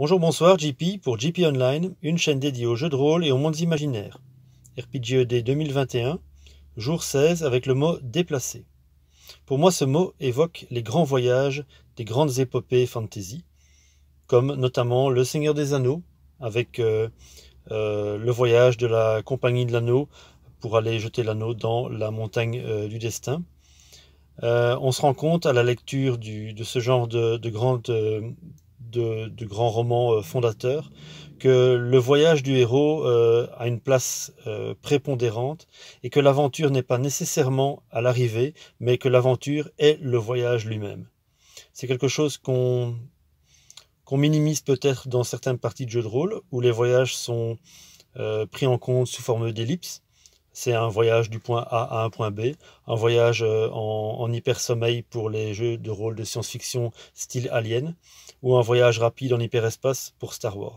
Bonjour, bonsoir, JP pour JP Online, une chaîne dédiée aux jeux de rôle et aux mondes imaginaires. RPGED 2021, jour 16 avec le mot déplacé. Pour moi, ce mot évoque les grands voyages des grandes épopées fantasy, comme notamment Le Seigneur des Anneaux, avec euh, euh, le voyage de la Compagnie de l'Anneau pour aller jeter l'anneau dans la montagne euh, du destin. on se rend compte à la lecture de ce genre de, de grandes de, grands grand roman euh, fondateur, que le voyage du héros euh, a une place euh, prépondérante et que l'aventure n'est pas nécessairement à l'arrivée, mais que l'aventure est le voyage lui-même. C'est quelque chose qu'on qu'on minimise peut-être dans certaines parties de jeux de rôle, où les voyages sont pris en compte sous forme d'ellipses, c'est un voyage du point A à un point B, un voyage euh, en, hypersommeil pour les jeux de rôle de science-fiction style Alien, ou un voyage rapide en hyperespace pour Star Wars.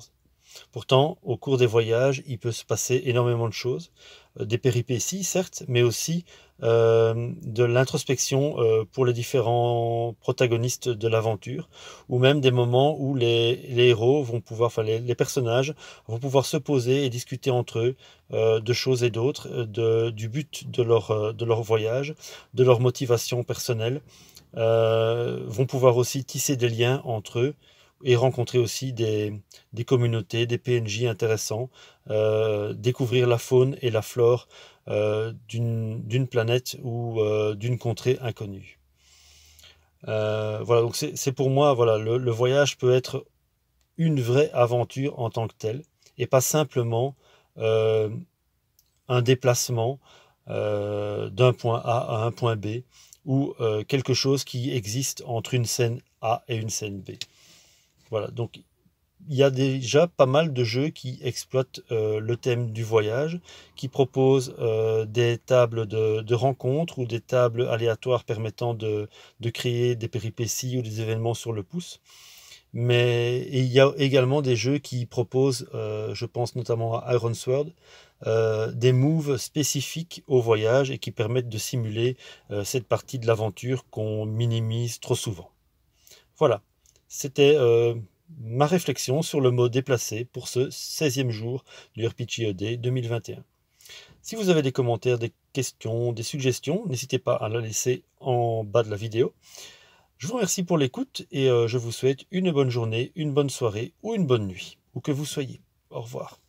Pourtant, au cours des voyages, il peut se passer énormément de choses, euh, des péripéties certes, mais aussi euh, de l'introspection euh, pour les différents protagonistes de l'aventure, ou même des moments où les, héros vont pouvoir, enfin les, personnages vont pouvoir se poser et discuter entre eux de choses et d'autres, du but de leur, de leur voyage, de leur motivation personnelle, vont pouvoir aussi tisser des liens entre eux et rencontrer aussi des, communautés, des PNJ intéressants, euh, découvrir la faune et la flore euh, d'une planète ou euh, d'une contrée inconnue. voilà, donc c'est pour moi, voilà, le, voyage peut être une vraie aventure en tant que telle, et pas simplement un déplacement d'un point A à un point B, ou quelque chose qui existe entre une scène A et une scène B. Voilà, donc il y a déjà pas mal de jeux qui exploitent euh, le thème du voyage, qui proposent euh, des tables de, rencontres ou des tables aléatoires permettant de, créer des péripéties ou des événements sur le pouce. Mais il y a également des jeux qui proposent, euh, je pense notamment à Iron Sword, des moves spécifiques au voyage et qui permettent de simuler cette partie de l'aventure qu'on minimise trop souvent. Voilà, c'était euh, ma réflexion sur le mot déplacé pour ce 16e jour du RPGED 2021. Si vous avez des commentaires, des questions, des suggestions, n'hésitez pas à la laisser en bas de la vidéo. Je vous remercie pour l'écoute et euh, je vous souhaite une bonne journée, une bonne soirée ou une bonne nuit, où que vous soyez. Au revoir.